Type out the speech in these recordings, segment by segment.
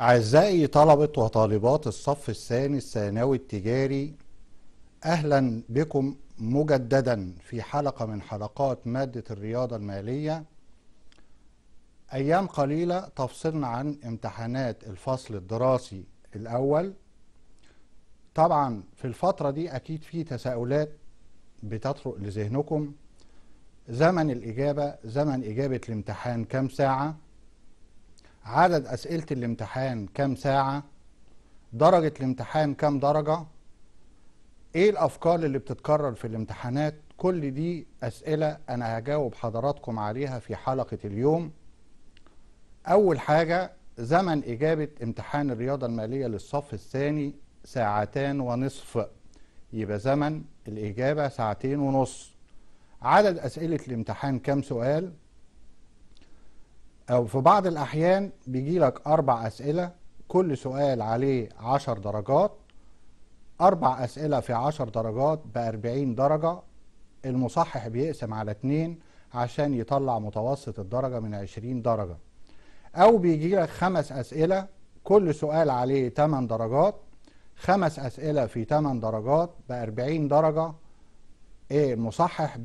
أعزائي طلبة وطالبات الصف الثاني الثانوي التجاري أهلا بكم مجددا في حلقة من حلقات مادة الرياضة المالية أيام قليلة تفصلنا عن امتحانات الفصل الدراسي الأول طبعا في الفترة دي أكيد في تساؤلات بتطرق لذهنكم زمن الإجابة زمن إجابة الامتحان كام ساعة عدد أسئلة الامتحان كام ساعة درجة الامتحان كام درجة ايه الافكار اللي بتتكرر في الامتحانات كل دي اسئلة انا هجاوب حضراتكم عليها في حلقة اليوم اول حاجة زمن اجابة امتحان الرياضة المالية للصف الثاني ساعتان ونصف يبقى زمن الاجابة ساعتين ونص عدد اسئلة الامتحان كام سؤال أو في بعض الأحيان بيجي لك أربع أسئلة كل سؤال عليه عشر درجات أربع أسئلة في عشر درجات بأربعين درجة المصحح بيقسم على اتنين عشان يطلع متوسط الدرجة من عشرين درجة أو بيجي لك خمس أسئلة كل سؤال عليه تمن درجات خمس أسئلة في تمن درجات بأربعين درجة ايه المصحح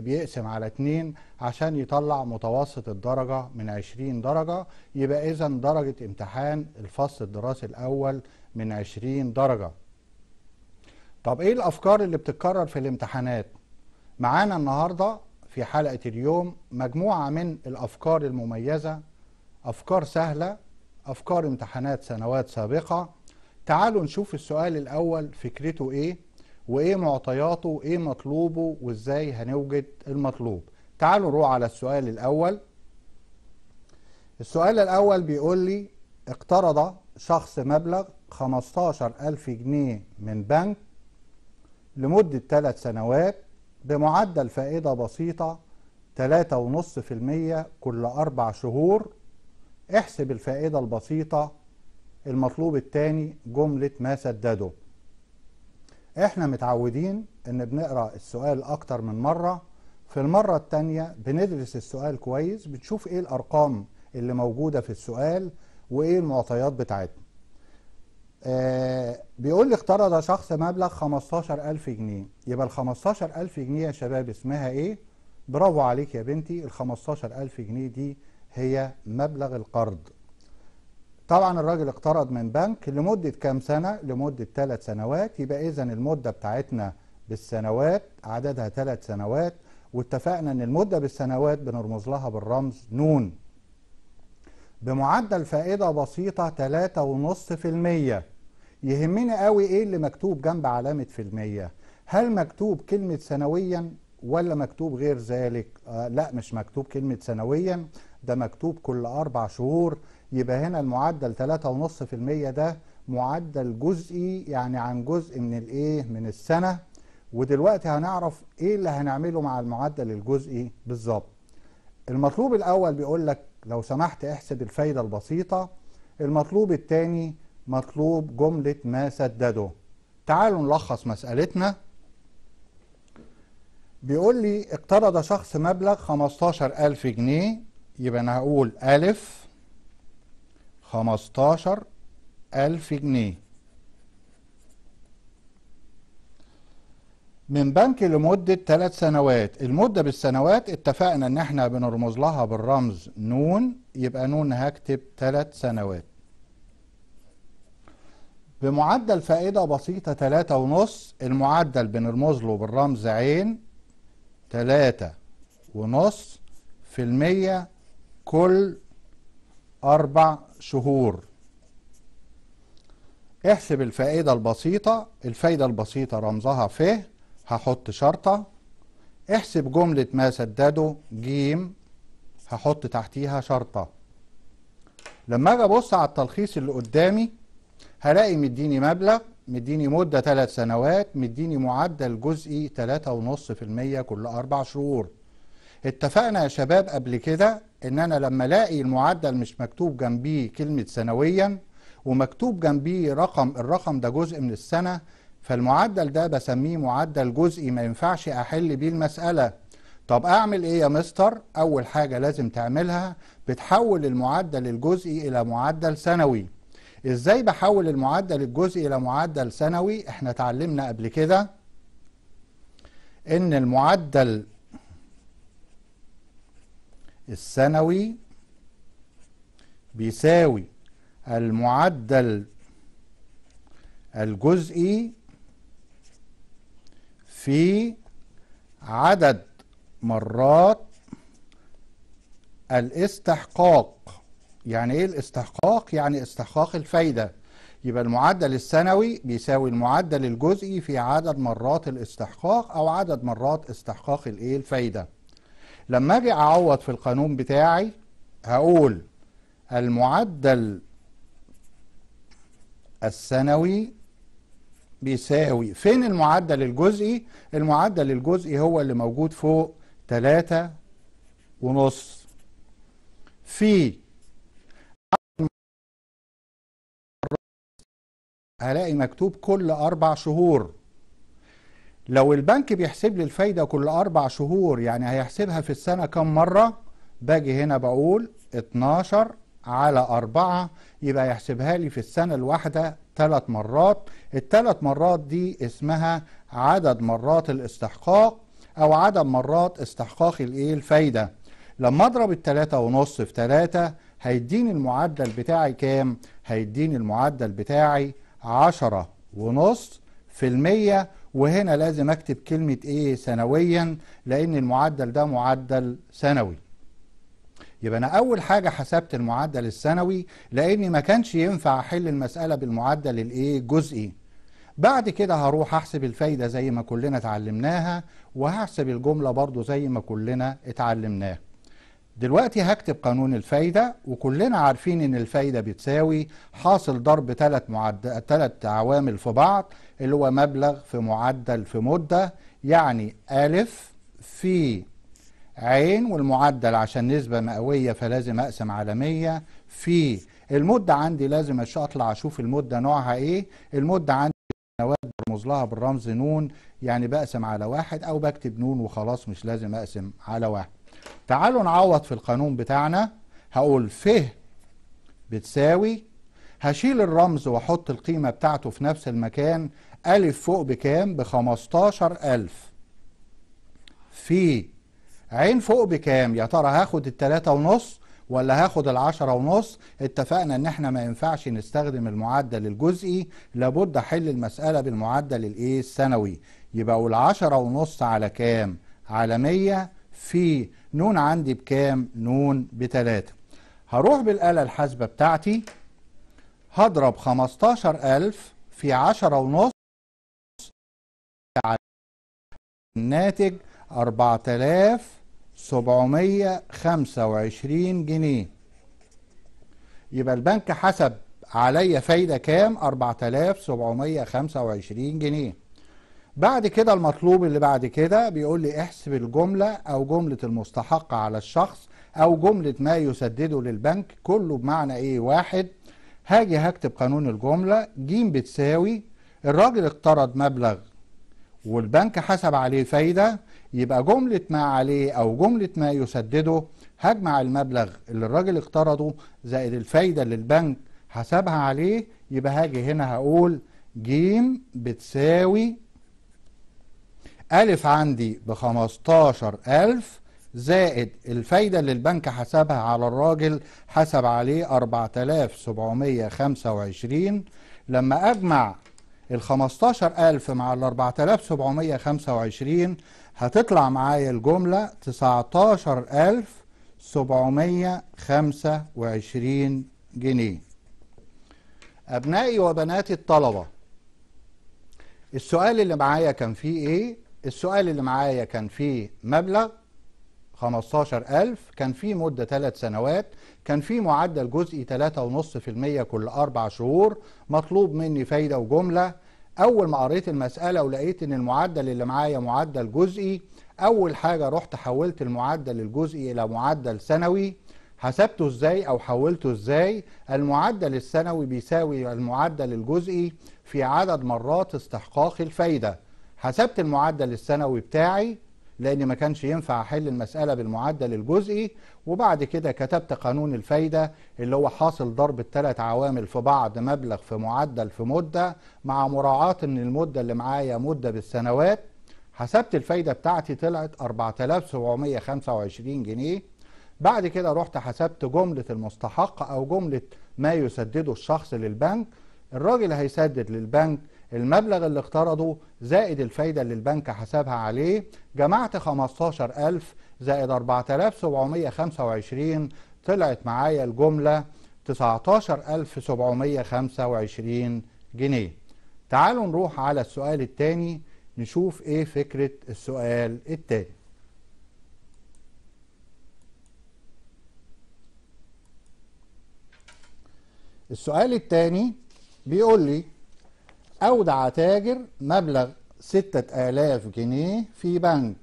بيقسم على اتنين عشان يطلع متوسط الدرجه من 20 درجه يبقى اذا درجه امتحان الفصل الدراسي الاول من 20 درجه طب ايه الافكار اللي بتتكرر في الامتحانات معانا النهارده في حلقه اليوم مجموعه من الافكار المميزه افكار سهله افكار امتحانات سنوات سابقه تعالوا نشوف السؤال الاول فكرته ايه وايه معطياته وايه مطلوبه وازاي هنوجد المطلوب تعالوا نروح على السؤال الاول السؤال الاول بيقول لي اقترض شخص مبلغ 15000 جنيه من بنك لمدة 3 سنوات بمعدل فائدة بسيطة 3.5% كل أربع شهور احسب الفائدة البسيطة المطلوب التاني جملة ما سدده احنا متعودين ان بنقرا السؤال اكتر من مره في المره الثانيه بندرس السؤال كويس بنشوف ايه الارقام اللي موجوده في السؤال وايه المعطيات بتاعتنا آه بيقول لي اقترض شخص مبلغ 15000 جنيه يبقى ال 15000 جنيه يا شباب اسمها ايه برافو عليك يا بنتي ال 15000 جنيه دي هي مبلغ القرض طبعا الراجل اقترض من بنك لمدة كام سنة لمدة ثلاث سنوات يبقى إذا المدة بتاعتنا بالسنوات عددها ثلاث سنوات واتفقنا أن المدة بالسنوات بنرمز لها بالرمز نون بمعدل فائدة بسيطة 3.5% يهمني قوي إيه اللي مكتوب جنب علامة في المية هل مكتوب كلمة سنويا ولا مكتوب غير ذلك آه لا مش مكتوب كلمة سنويا ده مكتوب كل أربع شهور يبقى هنا المعدل 3.5% ده معدل جزئي يعني عن جزء من الايه من السنة ودلوقتي هنعرف ايه اللي هنعمله مع المعدل الجزئي بالظبط المطلوب الاول بيقول لك لو سمحت احسب الفايدة البسيطة المطلوب الثاني مطلوب جملة ما سدده تعالوا نلخص مسألتنا بيقول لي اقترض شخص مبلغ 15000 جنيه يبقى انا هقول الف خمستاشر الف جنيه من بنك لمدة ثلاث سنوات المدة بالسنوات اتفقنا ان احنا بنرمز لها بالرمز نون يبقى نون هكتب ثلاث سنوات بمعدل فائدة بسيطة تلاتة ونص المعدل بنرمز له بالرمز عين تلاتة ونص في المية كل أربع شهور احسب الفائدة البسيطة الفائدة البسيطة رمزها ف هحط شرطة احسب جملة ما سدده ج هحط تحتيها شرطة لما اجي ابص على التلخيص اللي قدامي هلاقي مديني مبلغ مديني مدة ثلاث سنوات مديني معدل جزئي ونص في المية كل أربع شهور اتفقنا يا شباب قبل كده ان انا لما الاقي المعدل مش مكتوب جنبيه كلمه سنويا ومكتوب جنبيه رقم الرقم ده جزء من السنه فالمعدل ده بسميه معدل جزئي ما ينفعش احل بيه المساله طب اعمل ايه يا مستر اول حاجه لازم تعملها بتحول المعدل الجزئي الى معدل سنوي ازاي بحول المعدل الجزئي الى معدل سنوي احنا اتعلمنا قبل كده ان المعدل السنوي بيساوي المعدل الجزئي في عدد مرات الاستحقاق يعني ايه الاستحقاق يعني استحقاق الفايده يبقى المعدل السنوي بيساوي المعدل الجزئي في عدد مرات الاستحقاق او عدد مرات استحقاق الايه الفايده لما اجي اعوض في القانون بتاعي هقول المعدل السنوي بيساوي فين المعدل الجزئي المعدل الجزئي هو اللي موجود فوق تلاتة ونص في هلاقي مكتوب كل أربع شهور لو البنك بيحسب لي الفايده كل اربع شهور يعني هيحسبها في السنه كم مره باجي هنا بقول 12 على 4 يبقى يحسبها لي في السنه الواحده ثلاث مرات الثلاث مرات دي اسمها عدد مرات الاستحقاق او عدد مرات استحقاق الايه الفايده لما اضرب الثلاثة ونص في ثلاثة هيديني المعدل بتاعي كام هيديني المعدل بتاعي عشرة ونص في المية وهنا لازم اكتب كلمة ايه سنويا لان المعدل ده معدل سنوي يبقى انا اول حاجة حسبت المعدل السنوي لاني ما كانش ينفع احل المسألة بالمعدل الايه جزئي بعد كده هروح احسب الفايدة زي ما كلنا اتعلمناها وهحسب الجملة برضو زي ما كلنا اتعلمناها دلوقتي هكتب قانون الفايدة وكلنا عارفين ان الفايدة بتساوي حاصل ضرب ثلاث معد... عوامل في بعض اللي هو مبلغ في معدل في مدة يعني ألف في عين والمعدل عشان نسبة مئوية فلازم أقسم على مية في المدة عندي لازم أطلع أشوف المدة نوعها إيه المدة عندي سنوات برمز لها بالرمز نون يعني بقسم على واحد أو بكتب نون وخلاص مش لازم أقسم على واحد تعالوا نعوض في القانون بتاعنا هقول ف بتساوي هشيل الرمز واحط القيمة بتاعته في نفس المكان ألف فوق بكام ب 15000 في عين فوق بكام يا ترى هاخد التلاتة ونص ولا هاخد العشرة ونص اتفقنا ان احنا ما ينفعش نستخدم المعدل الجزئي لابد احل المسألة بالمعدل الايه السنوي يبقى والعشرة ونص على كام على مية في نون عندي بكام نون بتلاتة هروح بالآلة الحاسبة بتاعتي هضرب خمستاشر ألف في عشرة ونص الناتج 4725 جنيه يبقى البنك حسب عليا فايدة كام 4725 جنيه بعد كده المطلوب اللي بعد كده بيقول لي احسب الجملة أو جملة المستحق على الشخص أو جملة ما يسدده للبنك كله بمعنى إيه واحد هاجي هكتب قانون الجملة ج بتساوي الراجل اقترض مبلغ والبنك حسب عليه فايدة يبقى جملة ما عليه أو جملة ما يسدده هجمع المبلغ اللي الراجل اقترضه زائد الفايدة اللي البنك حسبها عليه يبقى هاجي هنا هقول ج بتساوي ألف عندي ب 15000 زائد الفايدة اللي البنك حسبها على الراجل حسب عليه 4725 لما أجمع ال 15000 مع ال 4725 هتطلع معايا الجملة 19725 جنيه أبنائي وبناتي الطلبة السؤال اللي معايا كان فيه إيه السؤال اللي معايا كان فيه مبلغ 15000 كان فيه مدة 3 سنوات كان فيه معدل جزئي 3.5% كل أربع شهور مطلوب مني فايدة وجملة أول ما قريت المسألة ولقيت إن المعدل اللي معايا معدل جزئي أول حاجة رحت حولت المعدل الجزئي إلى معدل سنوي حسبته إزاي أو حولته إزاي المعدل السنوي بيساوي المعدل الجزئي في عدد مرات استحقاق الفايدة حسبت المعدل السنوي بتاعي لأن ما كانش ينفع أحل المسألة بالمعدل الجزئي وبعد كده كتبت قانون الفايدة اللي هو حاصل ضرب الثلاث عوامل في بعض مبلغ في معدل في مدة مع مراعاة إن المدة اللي معايا مدة بالسنوات حسبت الفايدة بتاعتي طلعت 4725 جنيه بعد كده رحت حسبت جملة المستحق أو جملة ما يسدده الشخص للبنك الراجل هيسدد للبنك المبلغ اللي اقترضه زائد الفايدة اللي البنك حسبها عليه جمعت 15000 زائد 4725 طلعت معايا الجملة 19725 جنيه تعالوا نروح على السؤال الثاني نشوف ايه فكرة السؤال الثاني السؤال الثاني بيقول لي أودع تاجر مبلغ ستة آلاف جنيه في بنك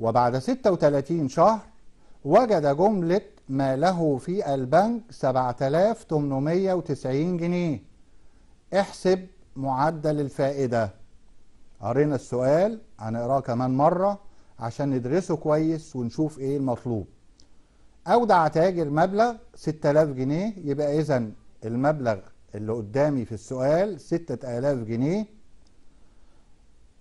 وبعد ستة وتلاتين شهر وجد جملة ماله في البنك تمنمية وتسعين جنيه احسب معدل الفائدة قرينا السؤال هنقراه كمان مرة عشان ندرسه كويس ونشوف ايه المطلوب أودع تاجر مبلغ ستة آلاف جنيه يبقى إذا المبلغ اللي قدامي في السؤال 6000 جنيه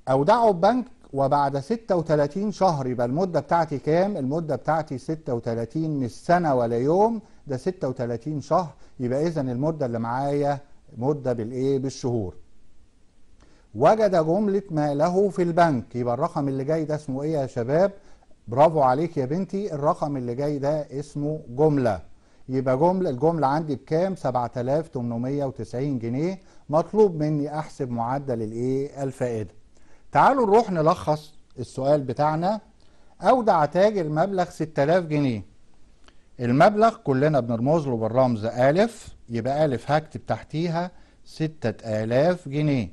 أودعه بنك وبعد 36 شهر يبقى المدة بتاعتي كام؟ المدة بتاعتي 36 مش سنة ولا يوم ده 36 شهر يبقى إذا المدة اللي معايا مدة بالإيه؟ بالشهور. وجد جملة ما له في البنك يبقى الرقم اللي جاي ده اسمه إيه يا شباب؟ برافو عليك يا بنتي الرقم اللي جاي ده اسمه جملة. يبقى جملة الجملة عندي بكام 7890 جنيه مطلوب مني أحسب معدل الإيه الفائدة تعالوا نروح نلخص السؤال بتاعنا أودع تاجر مبلغ 6000 جنيه المبلغ كلنا بنرمز له بالرمز أ يبقى أ هكتب تحتيها 6000 جنيه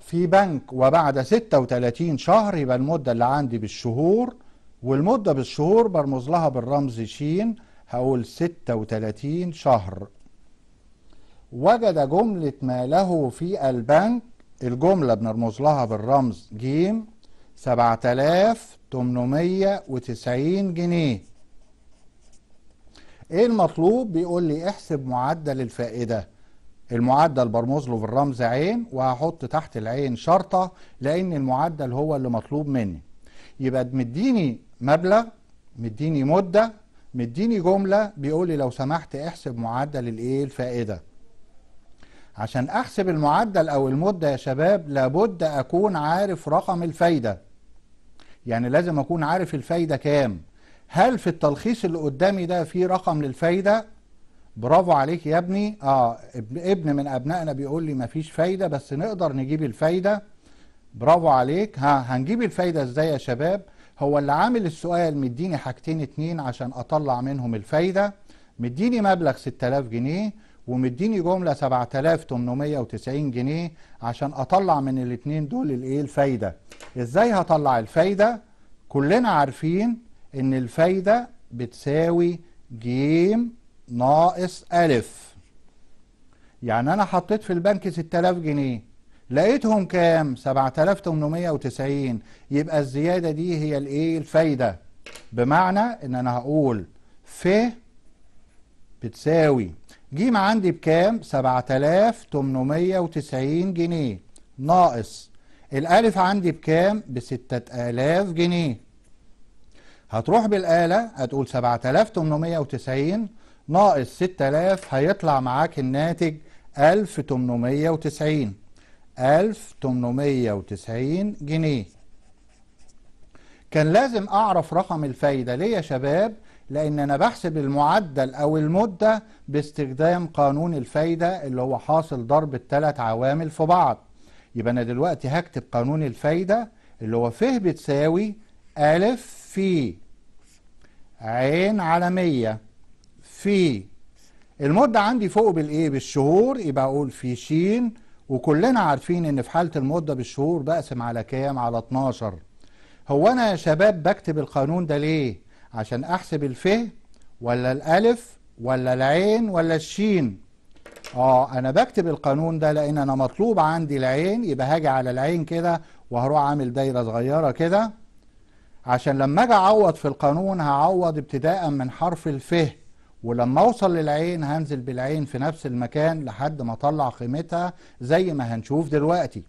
في بنك وبعد 36 شهر يبقى المدة اللي عندي بالشهور والمدة بالشهور برمز لها بالرمز شين هقول 36 شهر وجد جملة ما له في البنك الجملة بنرمز لها بالرمز جيم 7890 جنيه ايه المطلوب بيقول لي احسب معدل الفائدة المعدل برمز له بالرمز عين وهحط تحت العين شرطة لان المعدل هو اللي مطلوب مني يبقى مديني مبلغ مديني مدة مديني جملة بيقول لي لو سمحت احسب معدل الايه الفائدة عشان احسب المعدل او المدة يا شباب لابد اكون عارف رقم الفايدة يعني لازم اكون عارف الفايدة كام هل في التلخيص اللي قدامي ده في رقم للفايدة برافو عليك يا ابني اه ابن من ابنائنا بيقول لي مفيش فايدة بس نقدر نجيب الفايدة برافو عليك ها هنجيب الفايدة ازاي يا شباب هو اللي عامل السؤال مديني حاجتين اتنين عشان اطلع منهم الفايده مديني مبلغ 6000 جنيه ومديني جمله 7890 جنيه عشان اطلع من الاتنين دول الايه الفايده ازاي هطلع الفايده كلنا عارفين ان الفايده بتساوي جيم ناقص الف يعني انا حطيت في البنك 6000 جنيه لقيتهم كام 7890 يبقى الزيادة دي هي الايه الفايدة بمعنى ان انا هقول ف بتساوي جيم عندي بكام 7890 جنيه ناقص الالف عندي بكام ب 6000 جنيه هتروح بالآلة هتقول 7890 ناقص 6000 هيطلع معاك الناتج 1890 1890 جنيه كان لازم أعرف رقم الفايدة ليه يا شباب؟ لأن أنا بحسب المعدل أو المدة باستخدام قانون الفايدة اللي هو حاصل ضرب الثلاث عوامل في بعض يبقى أنا دلوقتي هكتب قانون الفايدة اللي هو ف بتساوي أ في عين على 100 في المدة عندي فوق بالإيه؟ بالشهور يبقى أقول في ش وكلنا عارفين ان في حاله المده بالشهور بقسم على كام على 12 هو انا يا شباب بكتب القانون ده ليه عشان احسب الف ولا الالف ولا العين ولا الشين اه انا بكتب القانون ده لان انا مطلوب عندي العين يبقى هاجي على العين كده وهروح عامل دايره صغيره كده عشان لما اجي اعوض في القانون هعوض ابتداء من حرف الف ولما اوصل للعين هنزل بالعين في نفس المكان لحد ما اطلع قيمتها زي ما هنشوف دلوقتي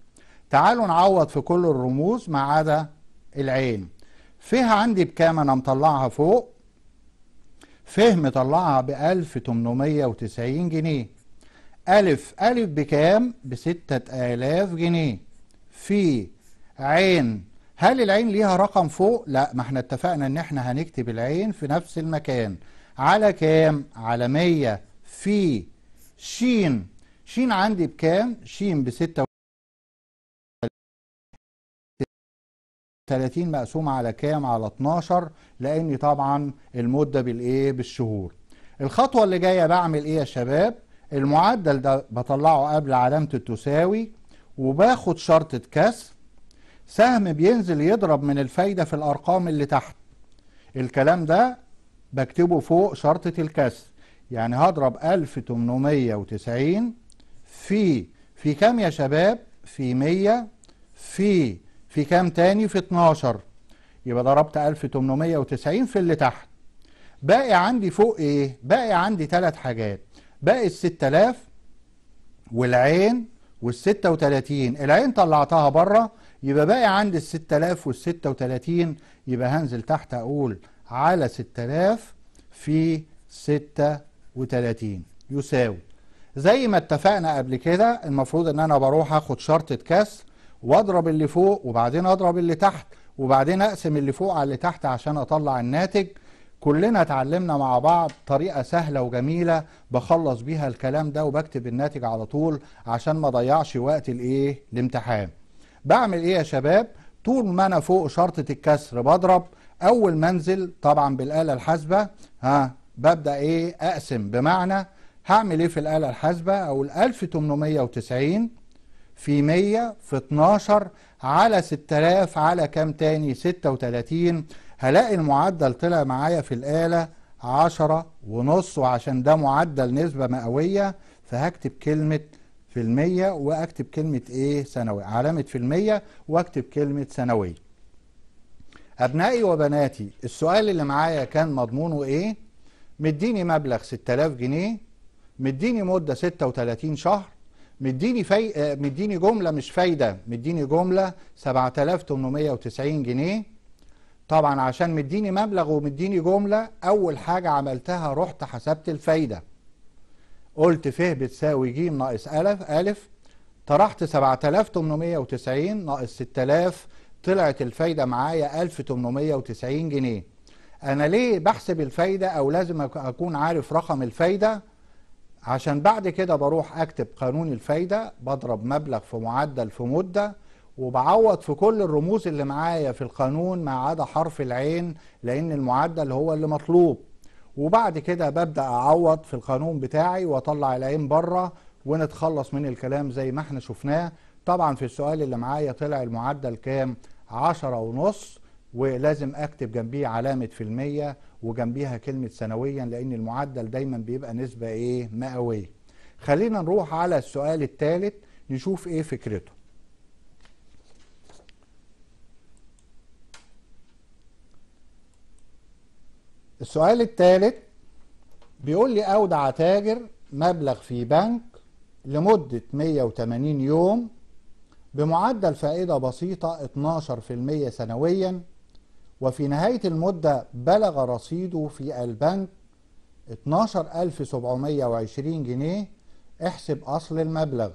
تعالوا نعوض في كل الرموز ما عدا العين فيها عندي بكام انا مطلعها فوق فيه مطلعها ب 1890 جنيه ألف ألف بكام بستة آلاف جنيه في عين هل العين ليها رقم فوق لا ما احنا اتفقنا ان احنا هنكتب العين في نفس المكان على كام على 100 في ش ش عندي بكام ش ب 6 30 مقسوم على كام على 12 لان طبعا المدة بالإيه بالشهور الخطوة اللي جاية بعمل إيه يا شباب المعدل ده بطلعه قبل علامة التساوي وباخد شرطة كسر سهم بينزل يضرب من الفايدة في الأرقام اللي تحت الكلام ده بكتبه فوق شرطة الكسر يعني هضرب 1890 في في كام يا شباب في 100 في في كام تاني في 12 يبقى ضربت 1890 في اللي تحت باقي عندي فوق ايه باقي عندي ثلاث حاجات باقي ال 6000 والعين وال 36 العين طلعتها بره يبقى باقي عندي ال 6000 وال 36 يبقى هنزل تحت اقول على 6000 في 36 يساوي زي ما اتفقنا قبل كده المفروض ان انا بروح اخد شرطة كسر واضرب اللي فوق وبعدين اضرب اللي تحت وبعدين اقسم اللي فوق على اللي تحت عشان اطلع الناتج كلنا اتعلمنا مع بعض طريقة سهلة وجميلة بخلص بيها الكلام ده وبكتب الناتج على طول عشان ما ضيعش وقت الايه الامتحان بعمل ايه يا شباب طول ما انا فوق شرطة الكسر بضرب أول منزل طبعا بالآلة الحاسبة ها ببدأ إيه أقسم بمعنى هعمل إيه في الآلة الحاسبة أو ال 1890 في 100 في 12 على 6000 على كام تاني 36 هلاقي المعدل طلع معايا في الآلة 10 ونص وعشان ده معدل نسبة مئوية فهكتب كلمة في المية واكتب كلمة ايه سنوية علامة في المية واكتب كلمة سنوية أبنائي وبناتي السؤال اللي معايا كان مضمونه إيه؟ مديني مبلغ 6000 جنيه مديني مدة 36 شهر مديني في... آه، مديني جملة مش فايدة مديني جملة 7890 جنيه طبعا عشان مديني مبلغ ومديني جملة أول حاجة عملتها رحت حسبت الفايدة قلت ف بتساوي ج ناقص ألف ألف طرحت 7890 ناقص 6000 طلعت الفايدة معايا 1890 جنيه أنا ليه بحسب الفايدة أو لازم أكون عارف رقم الفايدة عشان بعد كده بروح أكتب قانون الفايدة بضرب مبلغ في معدل في مدة وبعوض في كل الرموز اللي معايا في القانون ما عدا حرف العين لأن المعدل هو اللي مطلوب وبعد كده ببدأ أعوض في القانون بتاعي وأطلع العين بره ونتخلص من الكلام زي ما احنا شفناه طبعا في السؤال اللي معايا طلع المعدل كام عشرة ونص ولازم اكتب جنبيه علامة في المية وجنبيها كلمة سنويا لان المعدل دايما بيبقى نسبة ايه مئوية خلينا نروح على السؤال الثالث نشوف ايه فكرته السؤال الثالث بيقول لي اودع تاجر مبلغ في بنك لمدة 180 يوم بمعدل فائدة بسيطة 12% سنويا وفي نهاية المدة بلغ رصيده في البنك 12720 جنيه احسب أصل المبلغ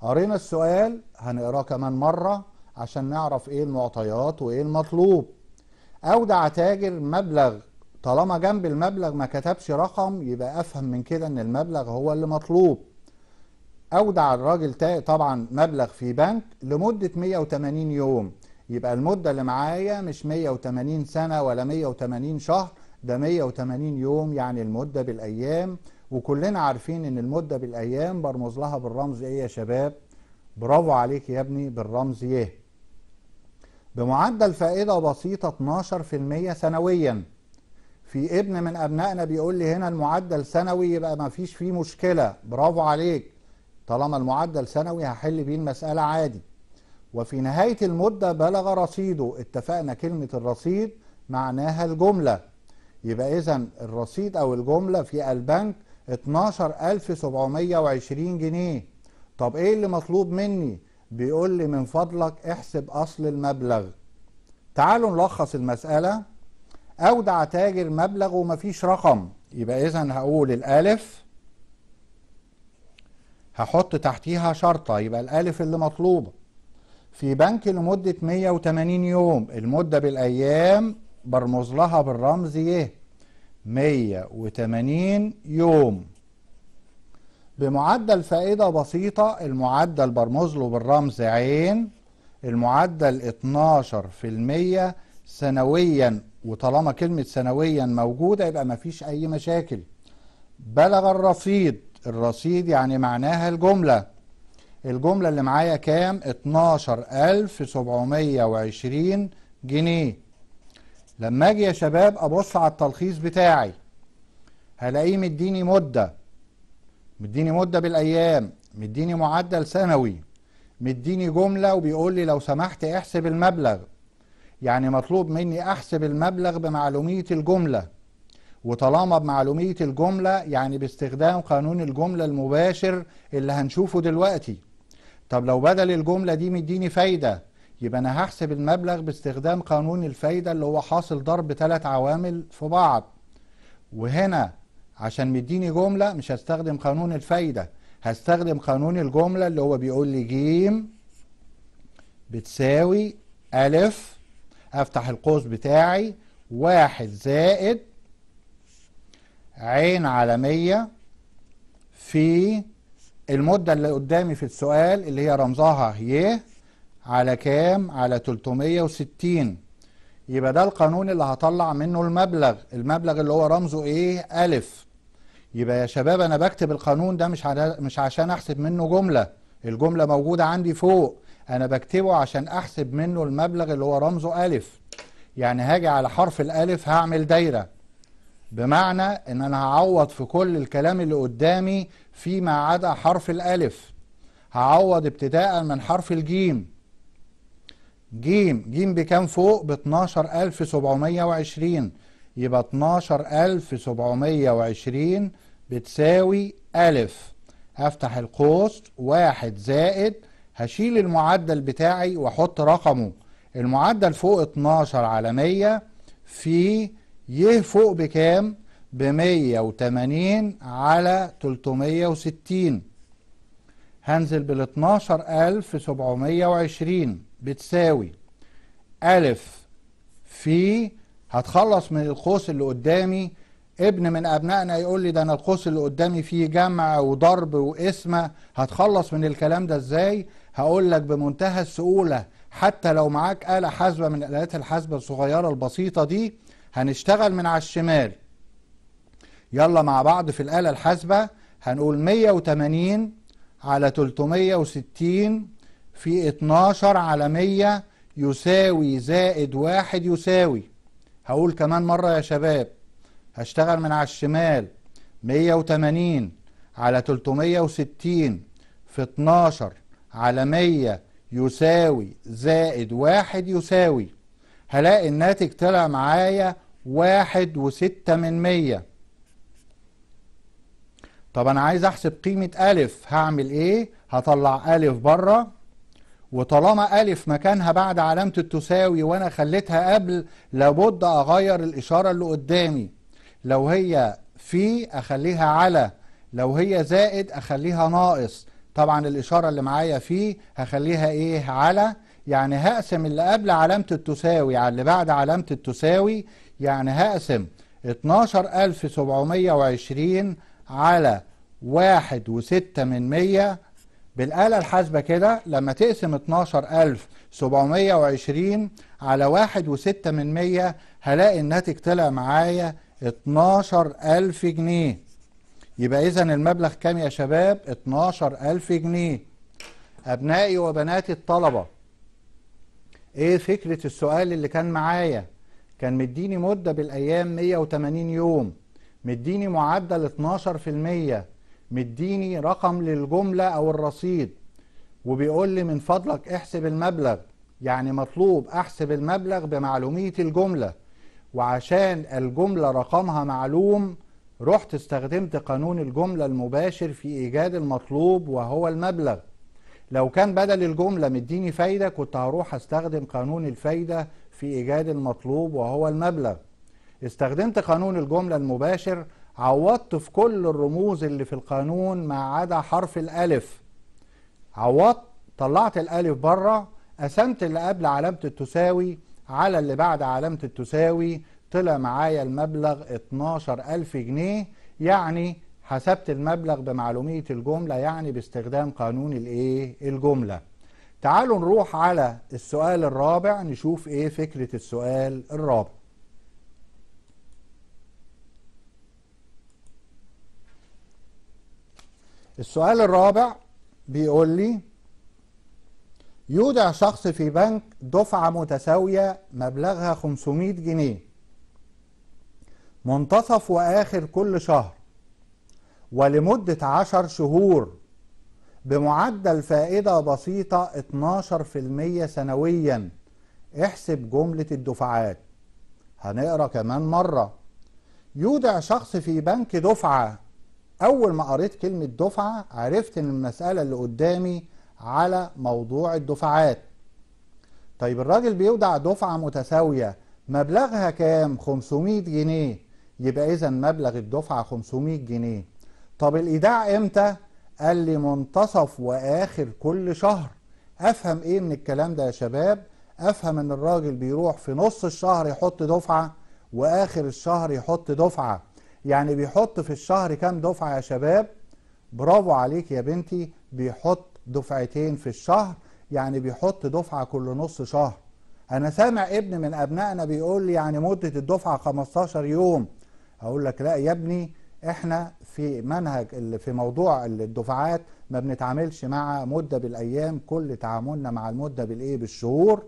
قرينا السؤال هنقراه كمان مرة عشان نعرف ايه المعطيات وايه المطلوب أودع تاجر مبلغ طالما جنب المبلغ ما كتبش رقم يبقى أفهم من كده إن المبلغ هو اللي مطلوب اودع الراجل طبعا مبلغ في بنك لمده 180 يوم يبقى المده اللي معايا مش 180 سنه ولا 180 شهر ده 180 يوم يعني المده بالايام وكلنا عارفين ان المده بالايام برمز لها بالرمز ايه يا شباب برافو عليك يا ابني بالرمز ايه بمعدل فائده بسيطه 12% سنويا في ابن من ابنائنا بيقول لي هنا المعدل سنوي يبقى ما فيش فيه مشكله برافو عليك طالما المعدل سنوي هحل بيه المسألة عادي وفي نهاية المدة بلغ رصيده اتفقنا كلمة الرصيد معناها الجملة يبقى إذا الرصيد أو الجملة في البنك 12720 جنيه طب إيه اللي مطلوب مني؟ بيقول لي من فضلك احسب أصل المبلغ تعالوا نلخص المسألة أودع تاجر مبلغ ومفيش رقم يبقى إذا هقول الألف هحط تحتيها شرطة يبقى الألف اللي مطلوبة في بنك لمدة 180 يوم المدة بالأيام برمز لها بالرمز ي إيه؟ 180 يوم بمعدل فائدة بسيطة المعدل برمز له بالرمز عين المعدل 12% سنويا وطالما كلمة سنويا موجودة يبقى مفيش أي مشاكل بلغ الرصيد الرصيد يعني معناها الجملة الجملة اللي معايا كام 12720 جنيه لما اجي يا شباب ابص على التلخيص بتاعي هلاقيه مديني مدة مديني مدة بالايام مديني معدل سنوي مديني جملة وبيقول لي لو سمحت احسب المبلغ يعني مطلوب مني احسب المبلغ بمعلومية الجملة وطالما بمعلومية الجملة يعني باستخدام قانون الجملة المباشر اللي هنشوفه دلوقتي طب لو بدل الجملة دي مديني فايدة يبقى أنا هحسب المبلغ باستخدام قانون الفايدة اللي هو حاصل ضرب ثلاث عوامل في بعض وهنا عشان مديني جملة مش هستخدم قانون الفايدة هستخدم قانون الجملة اللي هو بيقول لي جيم بتساوي ألف أفتح القوس بتاعي واحد زائد عين عالمية في المدة اللي قدامي في السؤال اللي هي رمزها ي على كام على 360 يبقى ده القانون اللي هطلع منه المبلغ المبلغ اللي هو رمزه ايه ألف يبقى يا شباب أنا بكتب القانون ده مش مش عشان أحسب منه جملة الجملة موجودة عندي فوق أنا بكتبه عشان أحسب منه المبلغ اللي هو رمزه ألف يعني هاجي على حرف الألف هعمل دايرة بمعنى ان انا هعوض في كل الكلام اللي قدامي فيما عدا حرف الالف هعوض ابتداء من حرف الجيم جيم جيم بكام فوق ب 12720 يبقى 12720 بتساوي ألف أفتح القوس واحد زائد هشيل المعدل بتاعي وأحط رقمه المعدل فوق 12 على 100 في ي فوق بكام ب 180 على 360 هنزل بال 12720 بتساوي ألف في هتخلص من القوس اللي قدامي ابن من أبنائنا يقول لي ده أنا القوس اللي قدامي فيه جمع وضرب وقسمة هتخلص من الكلام ده إزاي؟ هقول لك بمنتهى السهولة حتى لو معاك آلة حاسبة من الآلات الحاسبة الصغيرة البسيطة دي هنشتغل من على الشمال يلا مع بعض في الآلة الحاسبة هنقول 180 على 360 في 12 على 100 يساوي زائد واحد يساوي هقول كمان مرة يا شباب هشتغل من على الشمال 180 على 360 في 12 على 100 يساوي زائد واحد يساوي هلاقي الناتج طلع معايا واحد وستة من مية طب أنا عايز أحسب قيمة ألف هعمل إيه؟ هطلع ألف بره وطالما ألف مكانها بعد علامة التساوي وأنا خليتها قبل لابد أغير الإشارة اللي قدامي لو هي في أخليها على لو هي زائد أخليها ناقص طبعا الإشارة اللي معايا في هخليها إيه على يعني هقسم اللي قبل علامة التساوي على اللي بعد علامة التساوي يعني هقسم 12720 على واحد وستة من مية بالآلة الحاسبة كده لما تقسم 12720 على واحد وستة من مية هلاقي الناتج طلع معايا 12000 جنيه يبقى إذا المبلغ كام يا شباب؟ 12000 جنيه أبنائي وبناتي الطلبة ايه فكرة السؤال اللي كان معايا كان مديني مدة بالايام 180 يوم مديني معدل 12% مديني رقم للجملة او الرصيد وبيقول لي من فضلك احسب المبلغ يعني مطلوب احسب المبلغ بمعلومية الجملة وعشان الجملة رقمها معلوم رحت استخدمت قانون الجملة المباشر في إيجاد المطلوب وهو المبلغ لو كان بدل الجملة مديني فايدة كنت هروح استخدم قانون الفايدة في إيجاد المطلوب وهو المبلغ استخدمت قانون الجملة المباشر عوضت في كل الرموز اللي في القانون ما عدا حرف الألف عوضت طلعت الألف بره قسمت اللي قبل علامة التساوي على اللي بعد علامة التساوي طلع معايا المبلغ 12000 جنيه يعني حسبت المبلغ بمعلومية الجملة يعني باستخدام قانون الايه الجملة تعالوا نروح على السؤال الرابع نشوف ايه فكرة السؤال الرابع السؤال الرابع بيقول لي يودع شخص في بنك دفعة متساوية مبلغها 500 جنيه منتصف وآخر كل شهر ولمدة عشر شهور بمعدل فائدة بسيطة 12% سنويا احسب جملة الدفعات هنقرأ كمان مرة يودع شخص في بنك دفعة أول ما قريت كلمة دفعة عرفت إن المسألة اللي قدامي على موضوع الدفعات طيب الراجل بيودع دفعة متساوية مبلغها كام 500 جنيه يبقى إذا مبلغ الدفعة 500 جنيه طب الإيداع إمتى؟ قال لي منتصف وآخر كل شهر أفهم إيه من الكلام ده يا شباب؟ أفهم إن الراجل بيروح في نص الشهر يحط دفعة وآخر الشهر يحط دفعة يعني بيحط في الشهر كام دفعة يا شباب؟ برافو عليك يا بنتي بيحط دفعتين في الشهر يعني بيحط دفعة كل نص شهر أنا سامع ابن من أبنائنا بيقول لي يعني مدة الدفعة 15 يوم أقول لك لا يا ابني احنا في منهج اللي في موضوع الدفعات ما بنتعاملش مع مده بالايام كل تعاملنا مع المده بالايه بالشهور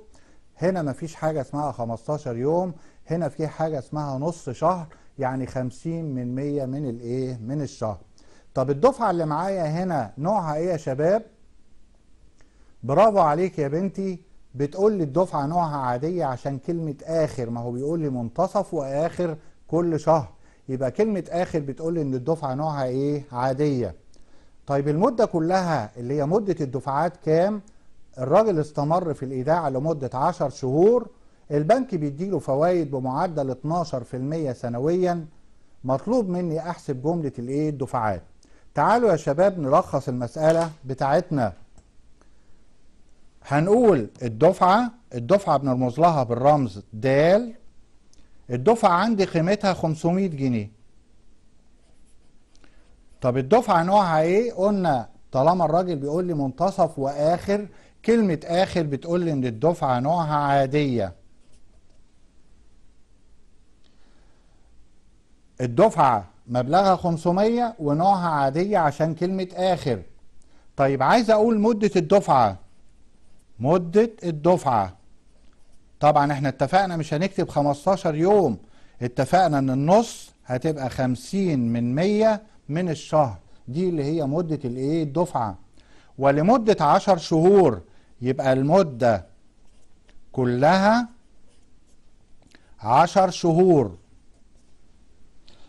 هنا ما فيش حاجه اسمها 15 يوم هنا في حاجه اسمها نص شهر يعني 50 من 100 من الايه من الشهر طب الدفعه اللي معايا هنا نوعها ايه يا شباب برافو عليك يا بنتي بتقول لي الدفعه نوعها عاديه عشان كلمه اخر ما هو بيقول لي منتصف واخر كل شهر يبقى كلمة آخر بتقول إن الدفعة نوعها إيه؟ عادية. طيب المدة كلها اللي هي مدة الدفعات كام؟ الراجل استمر في الإيداع لمدة 10 شهور البنك بيديله فوائد بمعدل 12% سنويا مطلوب مني أحسب جملة الإيه؟ الدفعات. تعالوا يا شباب نلخص المسألة بتاعتنا. هنقول الدفعة الدفعة بنرمز لها بالرمز د الدفعة عندي قيمتها 500 جنيه طب الدفعة نوعها ايه قلنا طالما الراجل بيقول لي منتصف واخر كلمة اخر بتقول لي ان الدفعة نوعها عادية الدفعة مبلغها 500 ونوعها عادية عشان كلمة آخر طيب عايز أقول مدة الدفعة مدة الدفعة طبعا احنا اتفقنا مش هنكتب 15 يوم اتفقنا ان النص هتبقى 50 من 100 من الشهر دي اللي هي مدة الايه الدفعة ولمدة 10 شهور يبقى المدة كلها 10 شهور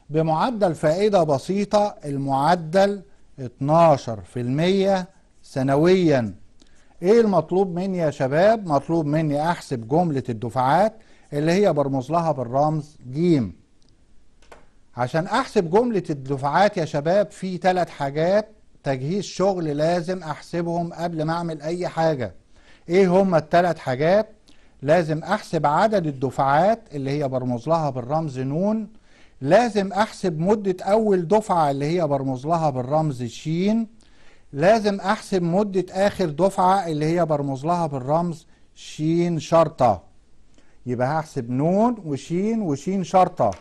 بمعدل فائدة بسيطة المعدل 12% سنوياً ايه المطلوب مني يا شباب مطلوب مني احسب جملة الدفعات اللي هي برمز لها بالرمز جيم عشان احسب جملة الدفعات يا شباب في ثلاث حاجات تجهيز شغل لازم احسبهم قبل ما اعمل اي حاجة ايه هما الثلاث حاجات لازم احسب عدد الدفعات اللي هي برمز لها بالرمز نون لازم احسب مدة اول دفعة اللي هي برمز لها بالرمز شين لازم احسب مدة اخر دفعة اللي هي برمز لها بالرمز شين شرطة يبقى هحسب نون وشين وشين شرطة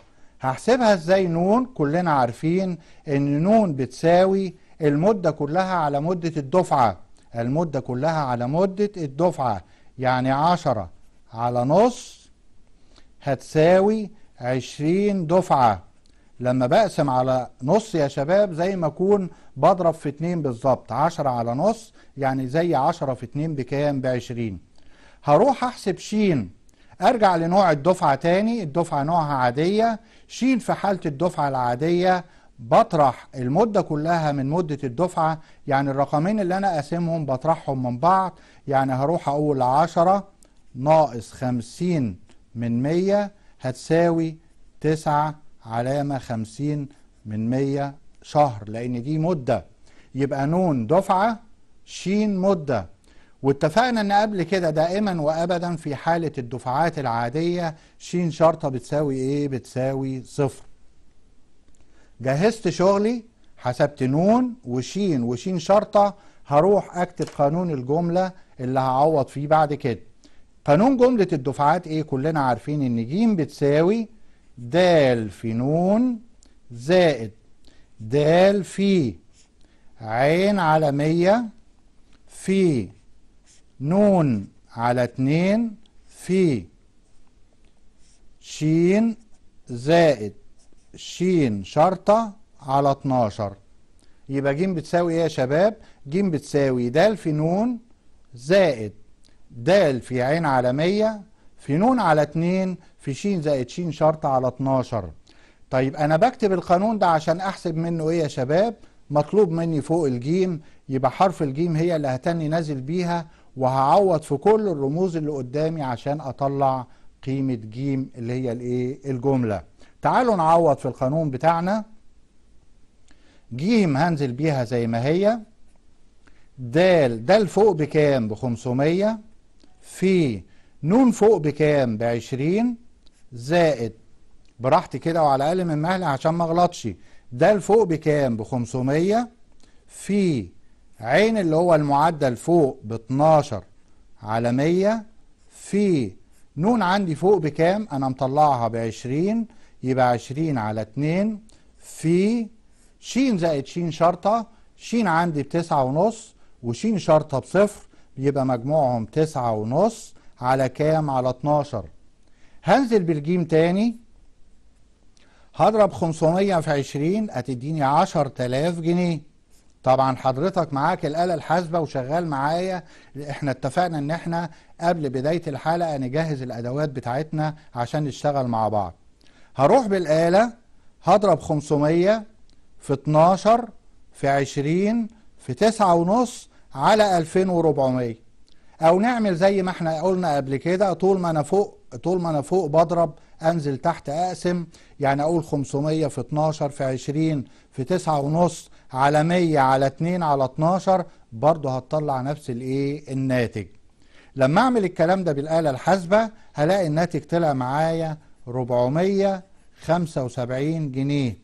هحسبها ازاي نون كلنا عارفين ان نون بتساوي المدة كلها على مدة الدفعة المدة كلها على مدة الدفعة يعني عشرة على نص هتساوي عشرين دفعة لما بقسم على نص يا شباب زي ما اكون بضرب في اتنين بالظبط عشرة على نص يعني زي عشرة في اتنين بكام بعشرين هروح احسب شين ارجع لنوع الدفعة تاني الدفعة نوعها عادية شين في حالة الدفعة العادية بطرح المدة كلها من مدة الدفعة يعني الرقمين اللي انا قاسمهم بطرحهم من بعض يعني هروح اقول عشرة ناقص خمسين من مية هتساوي تسعة علامة خمسين من مية شهر لأن دي مدة يبقى نون دفعة شين مدة واتفقنا ان قبل كده دائما وابدا في حالة الدفعات العادية شين شرطة بتساوي ايه بتساوي صفر جهزت شغلي حسبت نون وشين وشين شرطة هروح اكتب قانون الجملة اللي هعوض فيه بعد كده قانون جملة الدفعات ايه كلنا عارفين ان ج بتساوي د في ن زائد د في عين على مية في ن على اتنين في شين زائد شين شرطة على اتناشر يبقى ج بتساوي ايه يا شباب ج بتساوي د في ن زائد د في عين على مية في ن على 2 في ش زائد ش شرط على 12 طيب أنا بكتب القانون ده عشان أحسب منه إيه يا شباب مطلوب مني فوق الجيم يبقى حرف الجيم هي اللي هتني نازل بيها وهعوض في كل الرموز اللي قدامي عشان أطلع قيمة جيم اللي هي الإيه الجملة تعالوا نعوض في القانون بتاعنا جيم هنزل بيها زي ما هي دال دال فوق بكام ب 500 في ن فوق بكام ب 20 زائد براحتي كده وعلى الاقل من مهلي عشان ما اغلطش ده الفوق بكام ب 500 في عين اللي هو المعدل فوق ب 12 على 100 في ن عندي فوق بكام انا مطلعها ب 20 يبقى 20 على 2 في ش زائد ش شرطه ش عندي ب 9.5 وش شرطه بصفر يبقى مجموعهم 9.5 على كام على 12 هنزل بالجيم تاني هضرب 500 في 20 هتديني 10000 جنيه طبعا حضرتك معاك الآلة الحاسبة وشغال معايا احنا اتفقنا ان احنا قبل بداية الحلقة نجهز الأدوات بتاعتنا عشان نشتغل مع بعض هروح بالآلة هضرب 500 في 12 في 20 في 9 ونص على 2400 او نعمل زي ما احنا قلنا قبل كده طول ما انا فوق طول ما انا فوق بضرب انزل تحت اقسم يعني اقول 500 في 12 في 20 في 9 ونص على 100 على 2 على 12 برضه هتطلع نفس الايه الناتج لما اعمل الكلام ده بالاله الحاسبه هلاقي الناتج طلع معايا 475 جنيه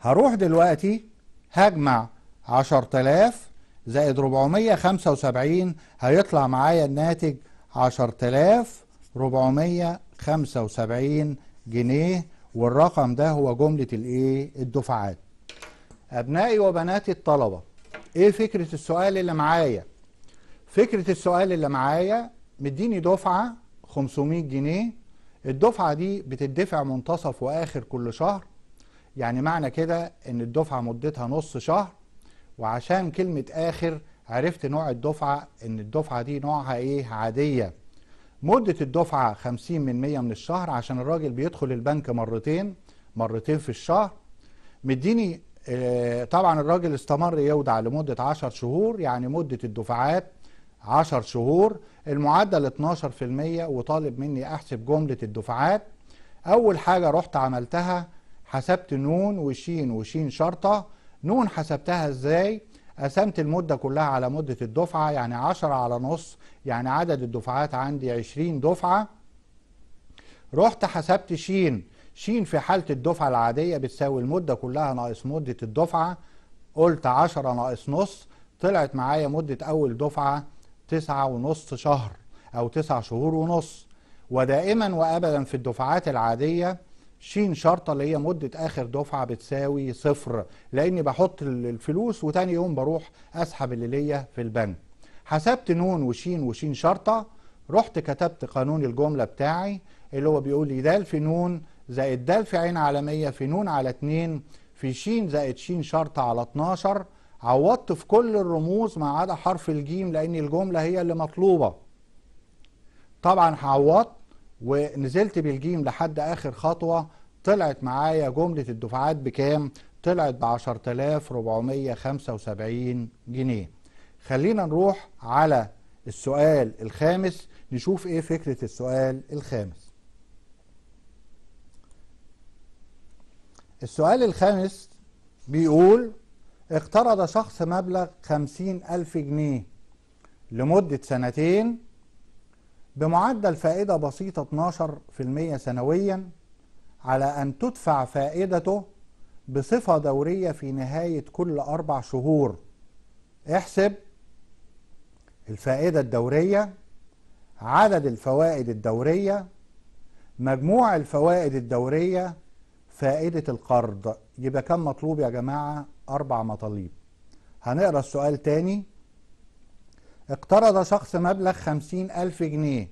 هروح دلوقتي هجمع 10000 زائد 475 هيطلع معايا الناتج 10475 جنيه والرقم ده هو جملة الايه الدفعات أبنائي وبناتي الطلبة إيه فكرة السؤال اللي معايا فكرة السؤال اللي معايا مديني دفعة 500 جنيه الدفعة دي بتدفع منتصف وآخر كل شهر يعني معنى كده إن الدفعة مدتها نص شهر وعشان كلمة آخر عرفت نوع الدفعة إن الدفعة دي نوعها إيه عادية مدة الدفعة 50% من, من الشهر عشان الراجل بيدخل البنك مرتين مرتين في الشهر مديني آه، طبعا الراجل استمر يودع لمدة 10 شهور يعني مدة الدفعات 10 شهور المعدل 12% وطالب مني أحسب جملة الدفعات أول حاجة رحت عملتها حسبت نون وشين وشين شرطة نون حسبتها ازاي قسمت المدة كلها على مدة الدفعة يعني 10 على نص يعني عدد الدفعات عندي 20 دفعة رحت حسبت ش ش في حالة الدفعة العادية بتساوي المدة كلها ناقص مدة الدفعة قلت 10 ناقص نص طلعت معايا مدة أول دفعة تسعة ونص شهر أو تسع شهور ونص ودائما وأبدا في الدفعات العادية شين شرطة اللي هي مدة آخر دفعة بتساوي صفر لأني بحط الفلوس وتاني يوم بروح أسحب اللي ليا في البنك حسبت نون وشين وشين شرطة رحت كتبت قانون الجملة بتاعي اللي هو بيقول لي دال في نون زائد دال في عين على 100 في نون على 2 في شين زائد شين شرطة على 12 عوضت في كل الرموز ما عدا حرف الجيم لأن الجملة هي اللي مطلوبة طبعا عوضت ونزلت بالجيم لحد اخر خطوه طلعت معايا جمله الدفعات بكام طلعت ب 10475 جنيه خلينا نروح على السؤال الخامس نشوف ايه فكره السؤال الخامس السؤال الخامس بيقول اقترض شخص مبلغ خمسين ألف جنيه لمدة سنتين بمعدل فائدة بسيطة 12% سنويا على أن تدفع فائدته بصفة دورية في نهاية كل أربع شهور احسب الفائدة الدورية عدد الفوائد الدورية مجموع الفوائد الدورية فائدة القرض يبقى كم مطلوب يا جماعة أربع مطالب هنقرأ السؤال تاني اقترض شخص مبلغ خمسين ألف جنيه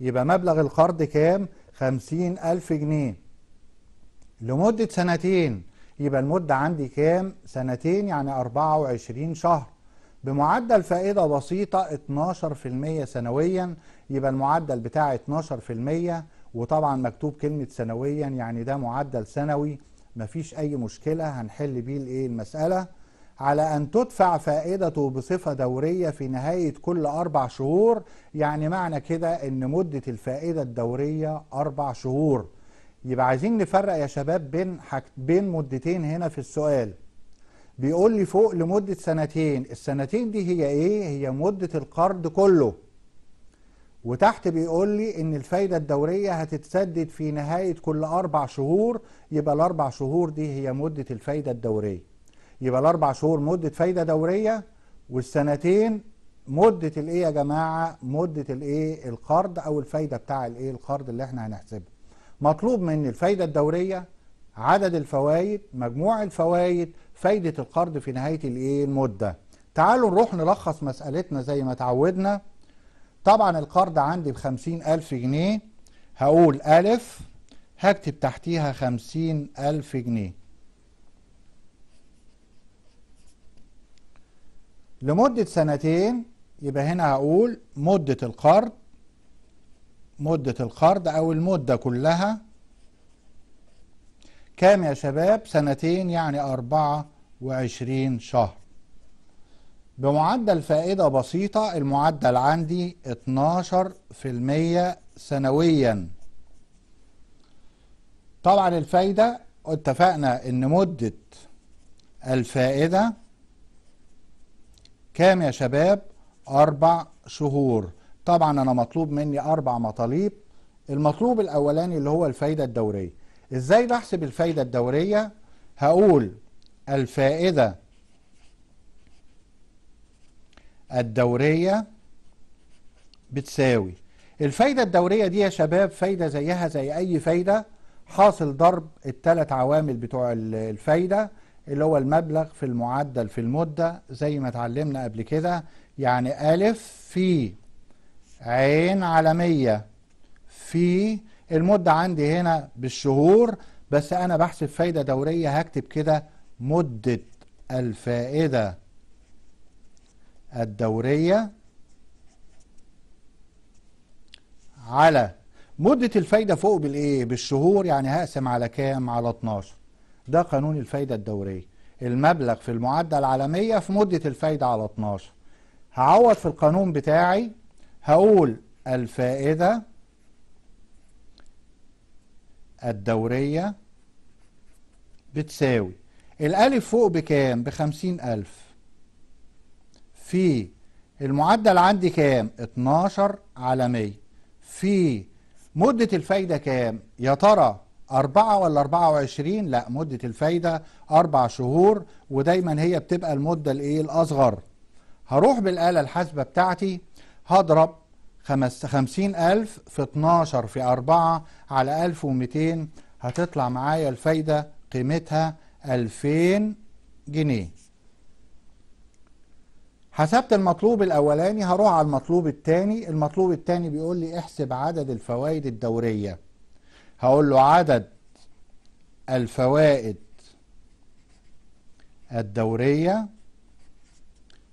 يبقى مبلغ القرض كام؟ خمسين ألف جنيه لمدة سنتين يبقى المدة عندي كام؟ سنتين يعني أربعة وعشرين شهر بمعدل فائدة بسيطة 12% سنويا يبقى المعدل بتاع 12% وطبعا مكتوب كلمة سنويا يعني ده معدل سنوي مفيش أي مشكلة هنحل بيه المسألة على أن تدفع فائدته بصفة دورية في نهاية كل أربع شهور يعني معنى كده أن مدة الفائدة الدورية أربع شهور يبقى عايزين نفرق يا شباب بين حك... بين مدتين هنا في السؤال بيقول لي فوق لمدة سنتين السنتين دي هي إيه؟ هي مدة القرض كله وتحت بيقول لي إن الفايدة الدورية هتتسدد في نهاية كل أربع شهور يبقى الأربع شهور دي هي مدة الفايدة الدورية يبقى الاربع شهور مده فايده دوريه والسنتين مده الايه يا جماعه مده الايه القرض او الفايده بتاع الايه القرض اللي احنا هنحسبه مطلوب مني الفايده الدوريه عدد الفوائد مجموع الفوائد فايده القرض في نهايه الايه المده تعالوا نروح نلخص مسألتنا زي ما تعودنا طبعا القرض عندي ب ألف جنيه هقول ألف هكتب تحتيها 50000 ألف جنيه لمدة سنتين يبقى هنا هقول مدة القرض مدة القرض أو المدة كلها كام يا شباب؟ سنتين يعني أربعة وعشرين شهر بمعدل فائدة بسيطة المعدل عندي اتناشر في المية سنويا طبعا الفايدة اتفقنا ان مدة الفائدة كام يا شباب أربع شهور طبعا أنا مطلوب مني أربع مطالب المطلوب الأولاني اللي هو الفايدة الدورية إزاي بحسب الفايدة الدورية هقول الفائدة الدورية بتساوي الفايدة الدورية دي يا شباب فايدة زيها زي أي فايدة حاصل ضرب الثلاث عوامل بتوع الفايدة اللي هو المبلغ في المعدل في المدة زي ما اتعلمنا قبل كده يعني ألف في عين مية في المدة عندي هنا بالشهور بس أنا بحسب فايدة دورية هكتب كده مدة الفائدة الدورية على مدة الفايدة فوق بالإيه؟ بالشهور يعني هقسم على كام؟ على 12 ده قانون الفايدة الدورية المبلغ في المعدة العالمية في مدة الفايدة على 12 هعوض في القانون بتاعي هقول الفائدة الدورية بتساوي الألف فوق بكام؟ بخمسين ألف في المعدل عندي كام؟ 12 على 100 في مدة الفايدة كام؟ يا ترى أربعة ولا أربعة وعشرين لا مدة الفايدة أربع شهور ودايما هي بتبقى المدة الإيه الأصغر هروح بالآلة الحاسبة بتاعتي هضرب خمس خمسين ألف في 12 في أربعة على 1200 هتطلع معايا الفايدة قيمتها 2000 جنيه حسبت المطلوب الأولاني هروح على المطلوب الثاني المطلوب الثاني بيقول لي احسب عدد الفوائد الدورية هقول له عدد الفوائد الدورية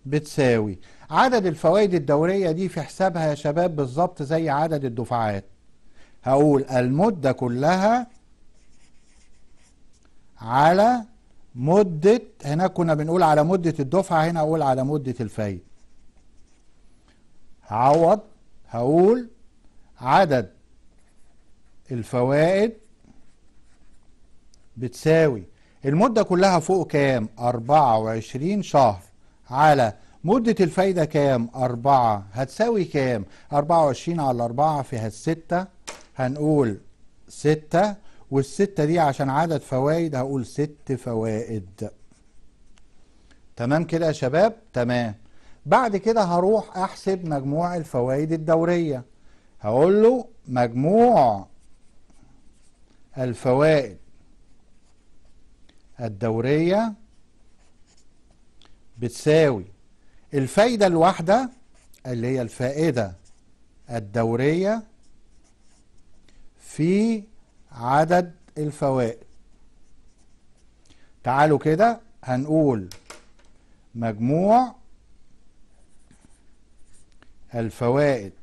بتساوي عدد الفوائد الدورية دي في حسابها يا شباب بالظبط زي عدد الدفعات هقول المدة كلها على مدة هناك كنا بنقول على مدة الدفعة هنا أقول على مدة الفايد هعوض هقول عدد الفوائد بتساوي المدة كلها فوق كام 24 شهر على مدة الفايدة كام 4 هتساوي كام 24 على 4 فيها الستة هنقول وال والستة دي عشان عدد فوائد هقول ست فوائد تمام كده يا شباب تمام بعد كده هروح احسب مجموع الفوائد الدورية هقول له مجموع الفوائد الدورية بتساوي الفايدة الواحدة اللي هي الفائدة الدورية في عدد الفوائد تعالوا كده هنقول مجموع الفوائد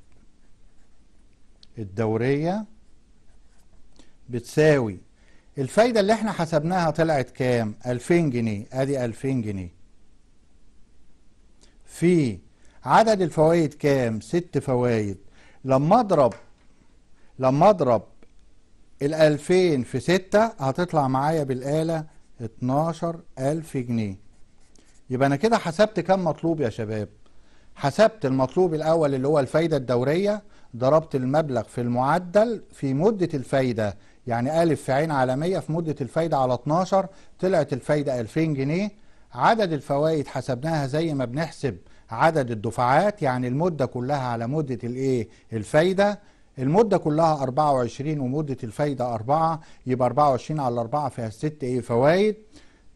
الدورية بتساوي الفايدة اللي احنا حسبناها طلعت كام 2000 جنيه ادي 2000 جنيه في عدد الفوائد كام ست فوائد لما اضرب لما اضرب الألفين في ستة هتطلع معايا بالآلة اتناشر ألف جنيه يبقى أنا كده حسبت كم مطلوب يا شباب حسبت المطلوب الأول اللي هو الفايدة الدورية ضربت المبلغ في المعدل في مدة الفايدة يعني ألف في عين عالمية في مدة الفايدة على 12 طلعت الفايدة 2000 جنيه عدد الفوائد حسبناها زي ما بنحسب عدد الدفعات يعني المدة كلها على مدة الايه الفايدة المدة كلها 24 ومدة الفايدة 4 يبقى 24 على 4 فيها 6 ايه فوائد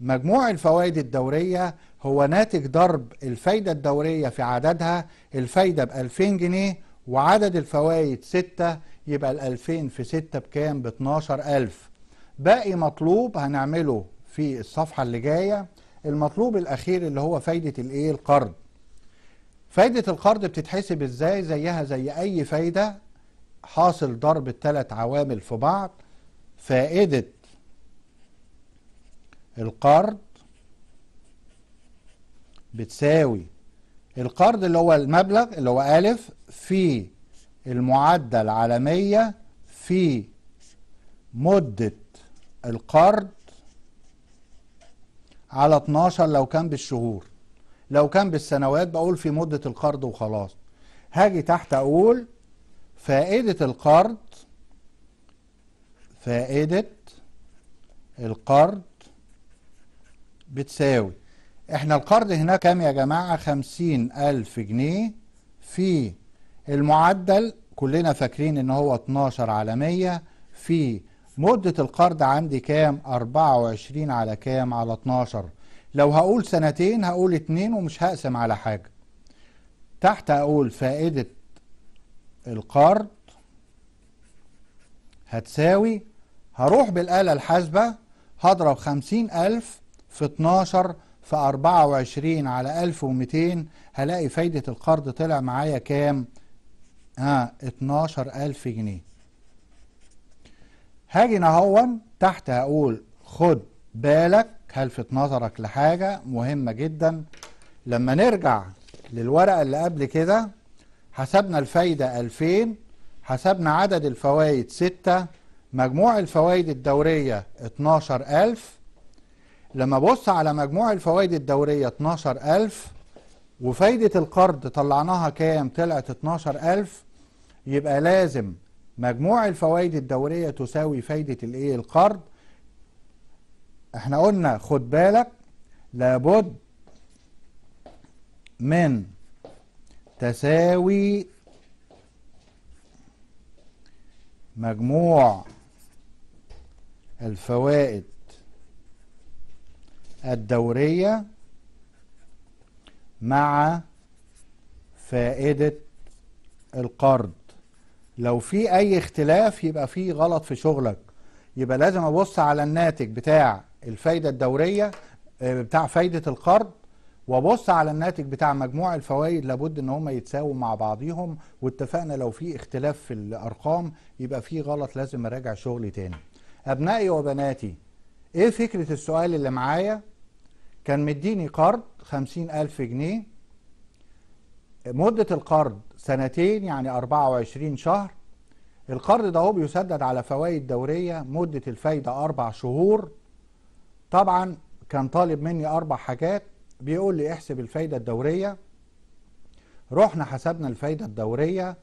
مجموع الفوائد الدورية هو ناتج ضرب الفايدة الدورية في عددها الفايدة ب 2000 جنيه وعدد الفوائد 6 يبقى ال 2000 في 6 بكام؟ ب 12000 باقي مطلوب هنعمله في الصفحه اللي جايه المطلوب الاخير اللي هو فايده الايه؟ القرض. فايده القرض بتتحسب ازاي؟ زيها زي اي فايده حاصل ضرب الثلاث عوامل في بعض فائده القرض بتساوي القرض اللي هو المبلغ اللي هو ألف في المعدل على 100 في مدة القرض على 12 لو كان بالشهور لو كان بالسنوات بقول في مدة القرض وخلاص هاجي تحت أقول فائدة القرض فائدة القرض بتساوي احنا القرض هنا كام يا جماعة خمسين ألف جنيه في المعدل كلنا فاكرين ان هو 12 على 100 في مدة القرض عندي كام 24 على كام على 12 لو هقول سنتين هقول 2 ومش هقسم على حاجة تحت اقول فائدة القرض هتساوي هروح بالآلة الحاسبة هضرب 50000 في 12 في 24 على 1200 هلاقي فايدة القرض طلع معايا كام ها 12000 جنيه هاجي اهون تحت هقول خد بالك هلفت نظرك لحاجة مهمة جدا لما نرجع للورقة اللي قبل كده حسبنا الفايدة 2000 حسبنا عدد الفوائد 6 مجموع الفوائد الدورية 12000 لما بص على مجموع الفوائد الدورية 12000 وفايدة القرض طلعناها كام طلعت 12000 يبقى لازم مجموع الفوائد الدورية تساوي فايدة الايه القرض احنا قلنا خد بالك لابد من تساوي مجموع الفوائد الدورية مع فائدة القرض لو في اي اختلاف يبقى في غلط في شغلك يبقى لازم ابص على الناتج بتاع الفايده الدوريه آه، بتاع فايده القرض وابص على الناتج بتاع مجموع الفوائد لابد ان هم يتساووا مع بعضيهم واتفقنا لو في اختلاف في الارقام يبقى في غلط لازم اراجع شغلي تاني ابنائي وبناتي ايه فكره السؤال اللي معايا كان مديني قرض خمسين الف جنيه مده القرض سنتين يعني 24 شهر القرض ده هو بيسدد على فوائد دورية مدة الفايدة أربع شهور طبعا كان طالب مني أربع حاجات بيقول لي احسب الفايدة الدورية رحنا حسبنا الفايدة الدورية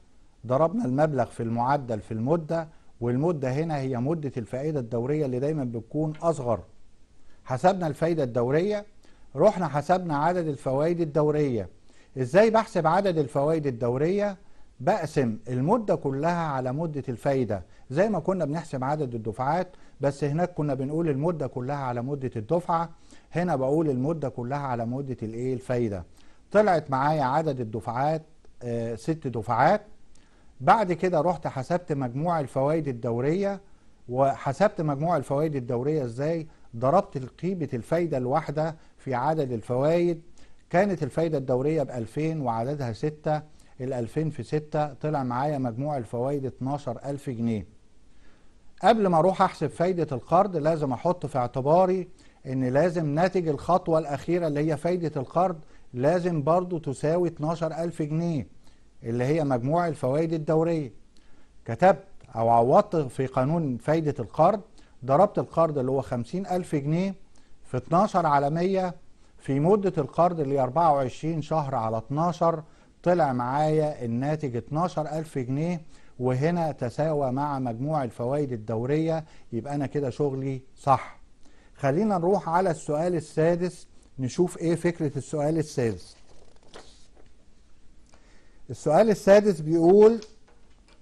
ضربنا المبلغ في المعدل في المدة والمدة هنا هي مدة الفائدة الدورية اللي دايما بتكون أصغر حسبنا الفايدة الدورية رحنا حسبنا عدد الفوائد الدورية ازاي بحسب عدد الفوائد الدورية بقسم المدة كلها على مدة الفايدة زي ما كنا بنحسب عدد الدفعات بس هناك كنا بنقول المدة كلها على مدة الدفعة هنا بقول المدة كلها على مدة الايه الفايدة طلعت معايا عدد الدفعات آه ست دفعات بعد كده رحت حسبت مجموع الفوائد الدورية وحسبت مجموع الفوائد الدورية ازاي ضربت قيمة الفايدة الواحدة في عدد الفوائد كانت الفايدة الدورية ب 2000 وعددها 6 ال 2000 في 6 طلع معايا مجموع الفوائد 12000 جنيه قبل ما اروح احسب فايدة القرض لازم احط في اعتباري ان لازم ناتج الخطوة الاخيرة اللي هي فايدة القرض لازم برضو تساوي 12000 جنيه اللي هي مجموع الفوائد الدورية كتبت او عوضت في قانون فايدة القرض ضربت القرض اللي هو 50000 جنيه في 12 على 100 في مدة القرض اللي 24 شهر على 12 طلع معايا الناتج 12000 جنيه وهنا تساوى مع مجموع الفوائد الدورية يبقى أنا كده شغلي صح خلينا نروح على السؤال السادس نشوف إيه فكرة السؤال السادس السؤال السادس بيقول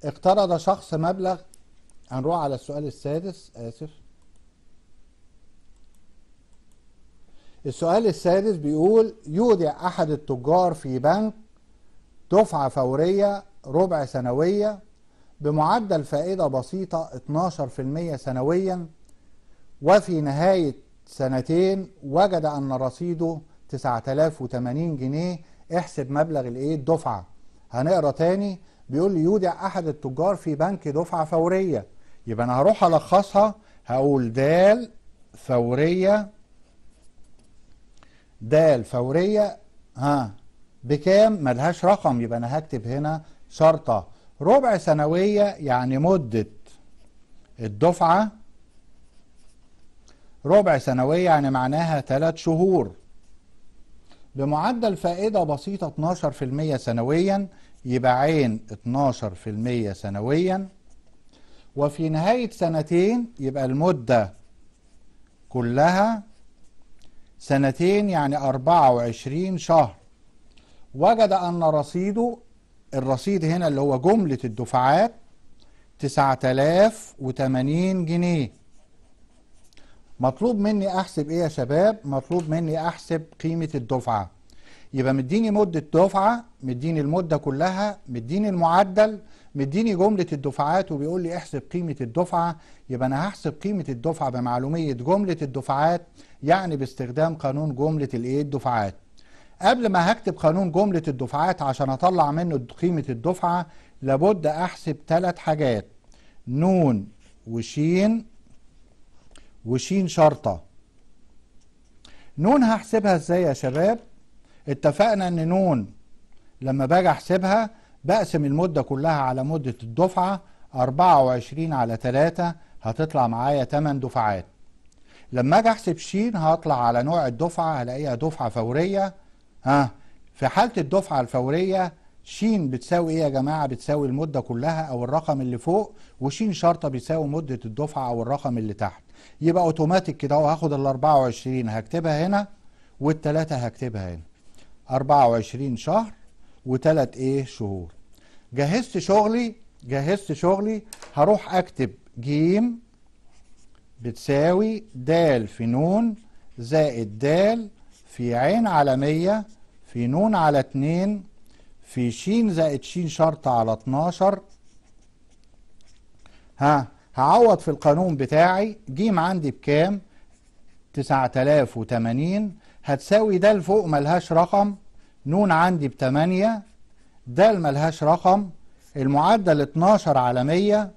اقترض شخص مبلغ هنروح على السؤال السادس آسف السؤال السادس بيقول يودع أحد التجار في بنك دفعة فورية ربع سنوية بمعدل فائدة بسيطة 12% سنويا وفي نهاية سنتين وجد أن رصيده 9080 جنيه احسب مبلغ الايه الدفعة هنقرا تاني بيقول لي يودع أحد التجار في بنك دفعة فورية يبقى أنا هروح ألخصها هقول دال فورية د فورية ها بكام ملهاش رقم يبقى أنا هكتب هنا شرطة ربع سنوية يعني مدة الدفعة ربع سنوية يعني معناها 3 شهور بمعدل فائدة بسيطة 12% سنويا يبقى عين 12% سنويا وفي نهاية سنتين يبقى المدة كلها سنتين يعني 24 شهر وجد أن رصيده الرصيد هنا اللي هو جملة الدفعات 9080 جنيه مطلوب مني أحسب إيه يا شباب؟ مطلوب مني أحسب قيمة الدفعة يبقى مديني مدة دفعة مديني المدة كلها مديني المعدل مديني جملة الدفعات وبيقول لي احسب قيمة الدفعة يبقى أنا هحسب قيمة الدفعة بمعلومية جملة الدفعات يعني باستخدام قانون جملة الإيه الدفعات قبل ما هكتب قانون جملة الدفعات عشان أطلع منه قيمة الدفعة لابد أحسب ثلاث حاجات نون وشين وشين شرطة نون هحسبها ازاي يا شباب اتفقنا ان نون لما باجي احسبها بقسم المدة كلها على مدة الدفعة 24 على 3 هتطلع معايا 8 دفعات لما اجي احسب ش هطلع على نوع الدفعة هلاقيها دفعة فورية ها في حالة الدفعة الفورية ش بتساوي ايه يا جماعة بتساوي المدة كلها او الرقم اللي فوق وش شرطة بيساوي مدة الدفعة او الرقم اللي تحت يبقى اوتوماتيك كده اهو هاخد ال 24 هكتبها هنا والتلاتة هكتبها هنا 24 شهر وتلات ايه شهور جهزت شغلي جهزت شغلي هروح اكتب جيم بتساوي د في نون زائد د في عين على مية في نون على اتنين في ش زائد ش شرط على اتناشر ها هعوض في القانون بتاعي ج عندي بكام وتمانين هتساوي ده فوق ملهاش رقم نون عندي ب 8 دال ملهاش رقم المعدل 12 على 100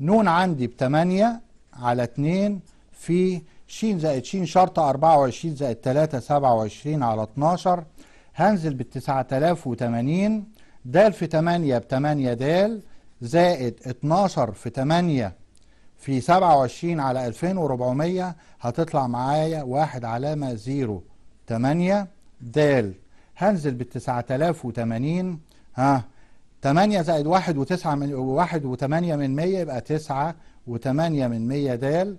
نون عندي ب 8 على 2 في ش زائد ش شرطة 24 زائد 3 27 على 12 هنزل بال 9080 دال في 8 ب 8 دال زائد 12 في 8 في 27 على 2400 هتطلع معايا 1 علامة 0 8 دال هنزل بال 9080 ها 8 زائد 1 و9 من 1 و8 من 100 يبقى 9 و8 من 100 د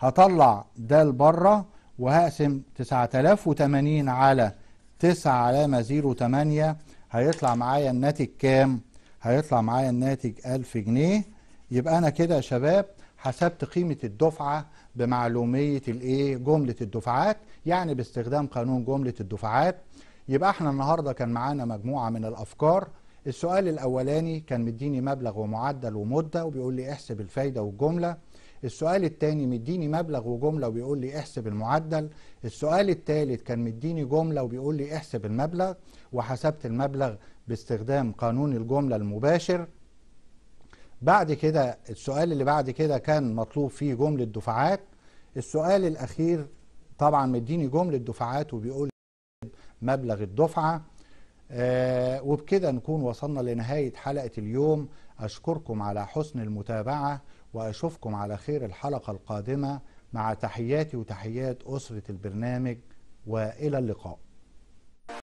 هطلع د بره وهقسم 9080 على 9 علامة 8 هيطلع معايا الناتج كام؟ هيطلع معايا الناتج 1000 جنيه يبقى أنا كده يا شباب حسبت قيمة الدفعة بمعلومية الإيه؟ جملة الدفعات يعني باستخدام قانون جملة الدفعات يبقى احنا النهارده كان معانا مجموعه من الافكار السؤال الاولاني كان مديني مبلغ ومعدل ومده وبيقول لي احسب الفايده والجمله السؤال الثاني مديني مبلغ وجمله وبيقول لي احسب المعدل السؤال الثالث كان مديني جمله وبيقول لي احسب المبلغ وحسبت المبلغ باستخدام قانون الجمله المباشر بعد كده السؤال اللي بعد كده كان مطلوب فيه جمله دفعات السؤال الاخير طبعا مديني جمله دفعات وبيقول مبلغ الدفعة آه، وبكده نكون وصلنا لنهاية حلقة اليوم أشكركم على حسن المتابعة وأشوفكم على خير الحلقة القادمة مع تحياتي وتحيات أسرة البرنامج وإلى اللقاء